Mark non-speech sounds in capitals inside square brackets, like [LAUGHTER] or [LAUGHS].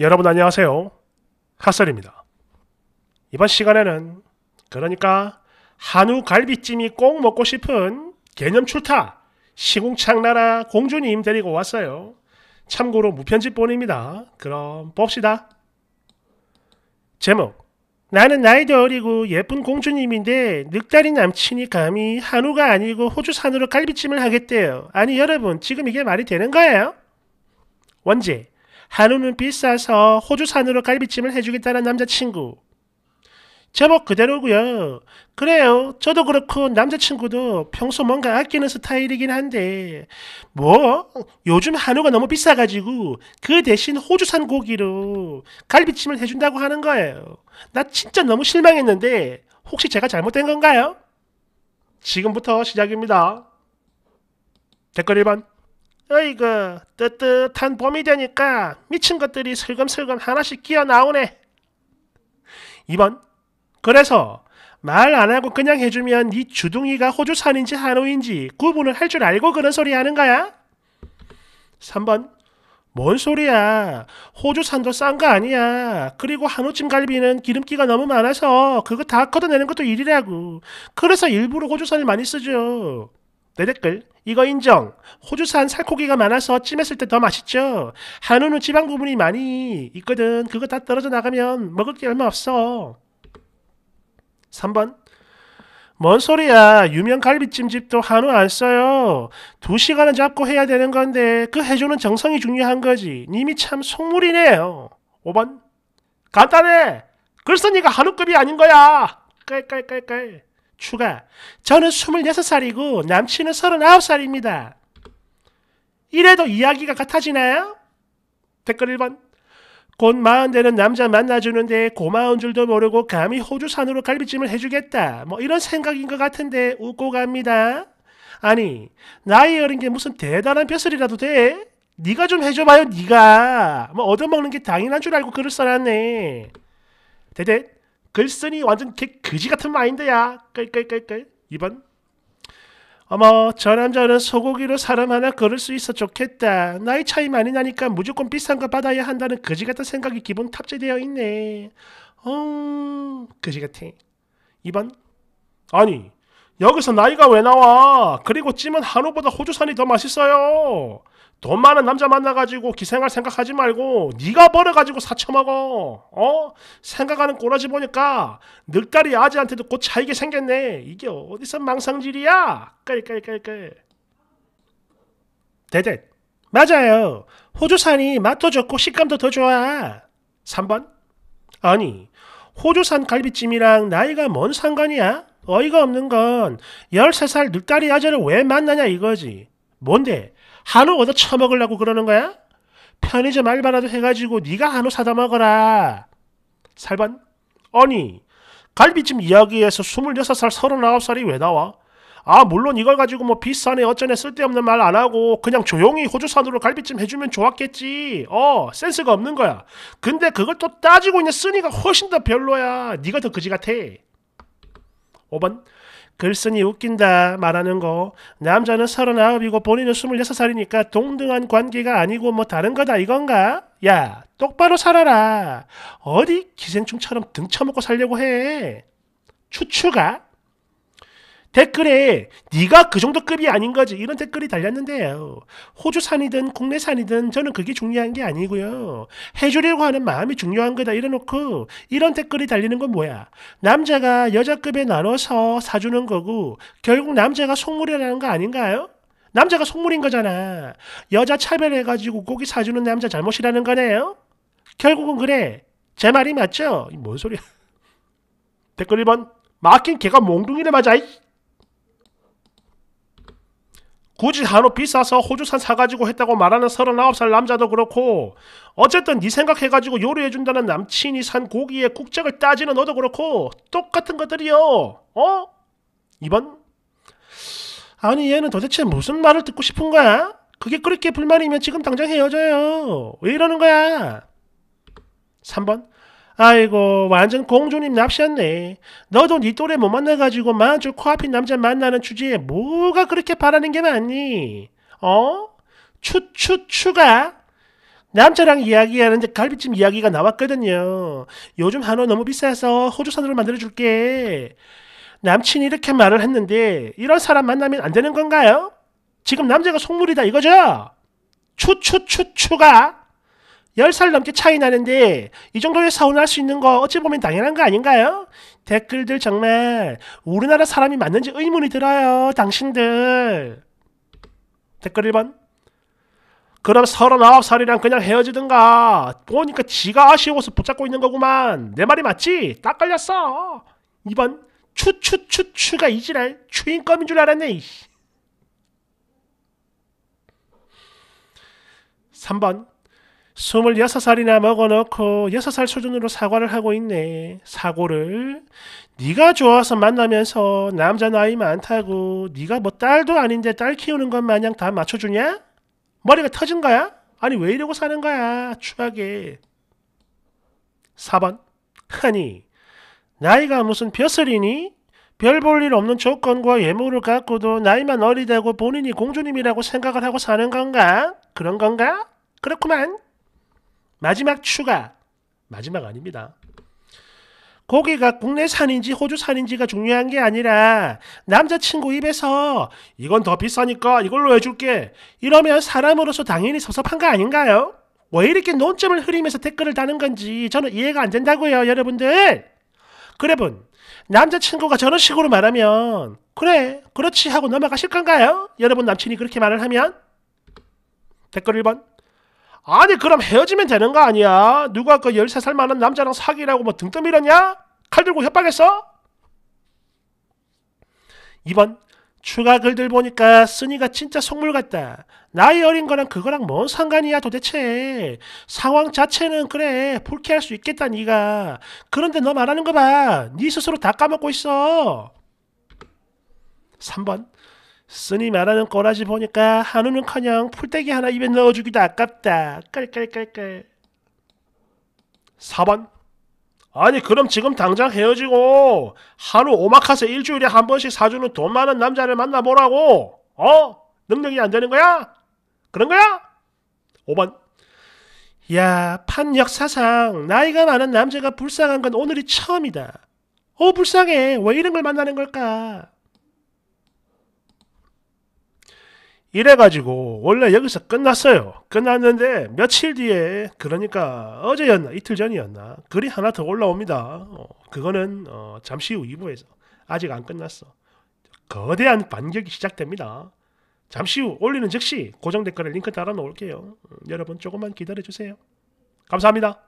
여러분 안녕하세요. 핫설입니다. 이번 시간에는 그러니까 한우 갈비찜이 꼭 먹고 싶은 개념 출타 시궁창나라 공주님 데리고 왔어요. 참고로 무편집본입니다. 그럼 봅시다. 제목 나는 나이도 어리고 예쁜 공주님인데 늑다리 남친이 감히 한우가 아니고 호주산으로 갈비찜을 하겠대요. 아니 여러분 지금 이게 말이 되는 거예요? 원제 한우는 비싸서 호주산으로 갈비찜을 해주겠다는 남자친구. 제목 그대로고요. 그래요. 저도 그렇고 남자친구도 평소 뭔가 아끼는 스타일이긴 한데 뭐 요즘 한우가 너무 비싸가지고 그 대신 호주산 고기로 갈비찜을 해준다고 하는 거예요. 나 진짜 너무 실망했는데 혹시 제가 잘못된 건가요? 지금부터 시작입니다. 댓글 1번 어이구 그 뜨뜻한 봄이 되니까 미친 것들이 슬금슬금 하나씩 끼어 나오네. 2번 그래서 말 안 하고 그냥 해주면 네 주둥이가 호주산인지 한우인지 구분을 할 줄 알고 그런 소리 하는 거야? 3번 뭔 소리야 호주산도 싼 거 아니야 그리고 한우찜 갈비는 기름기가 너무 많아서 그거 다 걷어내는 것도 일이라고 그래서 일부러 호주산을 많이 쓰죠 내 댓글 이거 인정. 호주산 살코기가 많아서 찜했을 때 더 맛있죠. 한우는 지방 부분이 많이 있거든. 그거 다 떨어져 나가면 먹을 게 얼마 없어. 3번. 뭔 소리야. 유명 갈비찜집도 한우 안 써요. 두 시간은 잡고 해야 되는 건데 그 해주는 정성이 중요한 거지. 님이 참 속물이네요. 5번. 간단해. 글쎄 니가 한우급이 아닌 거야. 깔깔깔깔. 추가. 저는 26살이고 남친은 39살입니다. 이래도 이야기가 같아지나요? 댓글 1번. 곧 마흔 되는 남자 만나주는데 고마운 줄도 모르고 감히 호주산으로 갈비찜을 해주겠다. 뭐 이런 생각인 것 같은데 웃고 갑니다. 아니 나이 어린 게 무슨 대단한 벼슬이라도 돼? 네가 좀 해줘봐요 네가. 뭐 얻어먹는 게 당연한 줄 알고 글을 써놨네. 대대 글쓴이 완전 개 그지 같은 마인드야. 끌끌끌끌. 2번. 어머 저 남자는 소고기로 사람 하나 걸을 수 있어 좋겠다. 나이 차이 많이 나니까 무조건 비싼 거 받아야 한다는 그지 같은 생각이 기본 탑재되어 있네. 어, 그지 같아. 2번. 아니 여기서 나이가 왜 나와? 그리고 찜은 한우보다 호주산이 더 맛있어요. 돈 많은 남자 만나가지고 기생할 생각하지 말고 네가 벌어가지고 사쳐먹어 어 생각하는 꼬라지 보니까 늑다리 아재한테도 곧 차이게 생겼네 이게 어디서 망상질이야 깔깔깔깔 대댓 맞아요 호주산이 맛도 좋고 식감도 더 좋아 3번 아니 호주산 갈비찜이랑 나이가 뭔 상관이야 어이가 없는 건 13살 늑다리 아재를 왜 만나냐 이거지 뭔데 한우 얻어 처먹으려고 그러는 거야? 편의점 알바라도 해가지고 네가 한우 사다 먹어라. 살반? 아니, 갈비찜 이야기에서 26살, 39살이 왜 나와? 아 물론 이걸 가지고 뭐 비싸네 어쩌네 쓸데없는 말 안 하고 그냥 조용히 호주산으로 갈비찜 해주면 좋았겠지 어 센스가 없는 거야 근데 그걸 또 따지고 있는 쓰니가 훨씬 더 별로야 네가 더 그지 같아 5번 글쓴이 웃긴다 말하는 거 남자는 서른아홉이고 본인은 스물여섯 살이니까 동등한 관계가 아니고 뭐 다른 거다 이건가? 야 똑바로 살아라 어디 기생충처럼 등쳐먹고 살려고 해 추추가 댓글에 네가 그 정도 급이 아닌 거지 이런 댓글이 달렸는데요. 호주산이든 국내산이든 저는 그게 중요한 게 아니고요. 해주려고 하는 마음이 중요한 거다 이래놓고 이런 댓글이 달리는 건 뭐야? 남자가 여자급에 나눠서 사주는 거고 결국 남자가 속물이라는 거 아닌가요? 남자가 속물인 거잖아. 여자 차별해가지고 고기 사주는 남자 잘못이라는 거네요. 결국은 그래. 제 말이 맞죠? 뭔 소리야. [LAUGHS] 댓글 1번. 마킹 개가 몽둥이를 맞아. 이 굳이 한우 비싸서 호주산 사가지고 했다고 말하는 39살 남자도 그렇고 어쨌든 네 생각해가지고 요리해준다는 남친이 산 고기에 국적을 따지는 너도 그렇고 똑같은 것들이요. 어? 2번? 아니 얘는 도대체 무슨 말을 듣고 싶은 거야? 그게 그렇게 불만이면 지금 당장 헤어져요. 왜 이러는 거야? 3번? 아이고 완전 공주님 납셨네. 너도 네 또래 못 만나가지고 만주 코앞인 남자 만나는 주제에 뭐가 그렇게 바라는 게 많니? 어? 추추추가? 남자랑 이야기하는데 갈비찜 이야기가 나왔거든요. 요즘 한우 너무 비싸서 호주산으로 만들어줄게. 남친이 이렇게 말을 했는데 이런 사람 만나면 안 되는 건가요? 지금 남자가 속물이다 이거죠? 추추추추가? 10살 넘게 차이 나는데 이 정도의 서운할 수 있는 거 어찌 보면 당연한 거 아닌가요? 댓글들 정말 우리나라 사람이 맞는지 의문이 들어요. 당신들. 댓글 1번. 그럼 39살이랑 그냥 헤어지든가. 보니까 지가 아쉬워서 붙잡고 있는 거구만. 내 말이 맞지? 딱 걸렸어. 2번. 추추추추가 이지랄. 추인검인 줄 알았네. 3번. 2 6 살이나 먹어놓고 6살 수준으로 사과를 하고 있네. 사고를 네가 좋아서 만나면서 남자 나이 많다고 네가 뭐 딸도 아닌데 딸 키우는 것 마냥 다 맞춰주냐? 머리가 터진 거야? 아니 왜 이러고 사는 거야? 추하게. 4번 아니 나이가 무슨 벼슬이니? 별 볼 일 없는 조건과 예물을 갖고도 나이만 어리다고 본인이 공주님이라고 생각을 하고 사는 건가? 그런 건가? 그렇구만. 마지막 추가. 마지막 아닙니다. 고기가 국내산인지 호주산인지가 중요한 게 아니라 남자친구 입에서 이건 더 비싸니까 이걸로 해줄게 이러면 사람으로서 당연히 섭섭한 거 아닌가요? 왜 이렇게 논점을 흐리면서 댓글을 다는 건지 저는 이해가 안 된다고요 여러분들 그래분 남자친구가 저런 식으로 말하면 그래 그렇지 하고 넘어가실 건가요? 여러분 남친이 그렇게 말을 하면 댓글 1번 아니 그럼 헤어지면 되는 거 아니야? 누가 그 13살 많은 남자랑 사귀라고 뭐 등떠밀었냐? 칼 들고 협박했어? 2번 추가 글들 보니까 쓰니가 진짜 속물 같다. 나이 어린 거랑 그거랑 뭔 상관이야 도대체. 상황 자체는 그래 불쾌할 수 있겠다 니가 그런데 너 말하는 거 봐. 네 스스로 다 까먹고 있어. 3번 쓰니 말하는 꼬라지 보니까 한우는커녕 풀떼기 하나 입에 넣어주기도 아깝다. 깔깔깔깔. 4번 아니 그럼 지금 당장 헤어지고 한우 오마카세 일주일에 한 번씩 사주는 돈 많은 남자를 만나보라고. 어? 능력이 안 되는 거야? 그런 거야? 5번 야, 판 역사상 나이가 많은 남자가 불쌍한 건 오늘이 처음이다. 오, 어, 불쌍해. 왜 이런 걸 만나는 걸까? 이래가지고 원래 여기서 끝났어요. 끝났는데 며칠 뒤에 그러니까 어제였나 이틀 전이었나 글이 하나 더 올라옵니다. 어, 그거는 어, 잠시 후 2부에서 아직 안 끝났어. 거대한 반격이 시작됩니다. 잠시 후 올리는 즉시 고정 댓글에 링크 달아 놓을게요. 음, 여러분 조금만 기다려 주세요. 감사합니다.